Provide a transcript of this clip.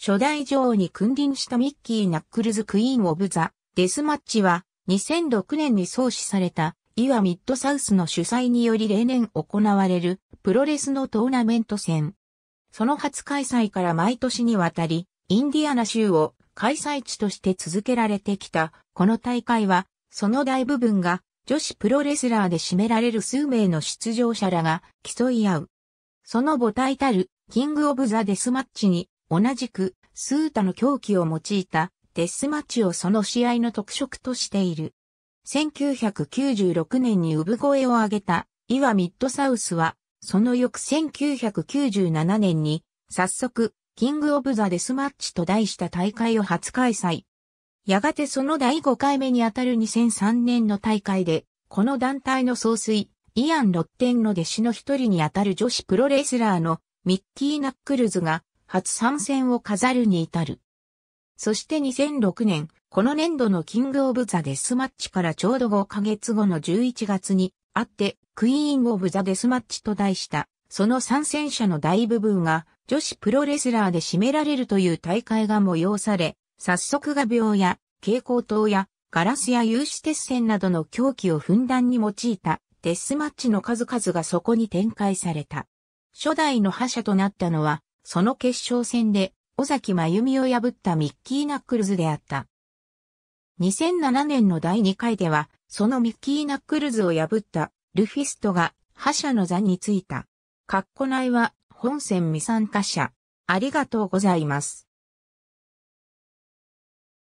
初代女王に君臨したミッキー・ナックルズ・クイーン・オブ・ザ・デスマッチは2006年に創始されたイワ・ミッドサウスの主催により例年行われるプロレスのトーナメント戦。その初開催から毎年にわたりインディアナ州を開催地として続けられてきたこの大会はその大部分が女子プロレスラーで占められる数名の出場者らが競い合う。その母体たるキングオブザデスマッチに同じく、スータの狂気を用いたデスマッチをその試合の特色としている。1996年に産声を上げた、イワ・ミッドサウスは、その翌1997年に、早速、キング・オブ・ザ・デスマッチと題した大会を初開催。やがてその第5回目にあたる2003年の大会で、この団体の総帥、イアン・ロッテンの弟子の一人にあたる女子プロレスラーのミッキー・ナックルズが初参戦を飾るに至る。そして2006年、この年度のキングオブザデスマッチからちょうど5ヶ月後の11月にあって、クイーンオブザデスマッチと題した、その参戦者の大部分が女子プロレスラーで占められるという大会が催され、早速画鋲や蛍光灯やガラスや有刺鉄線などの狂気をふんだんに用いたデスマッチの数々がそこに展開された。初代の覇者となったのはその決勝戦で、尾崎真由美を破ったミッキー・ナックルズであった。2007年の第2回では、そのミッキー・ナックルズを破ったルフィストが覇者の座についた。ッコ内は本戦未参加者。ありがとうございます。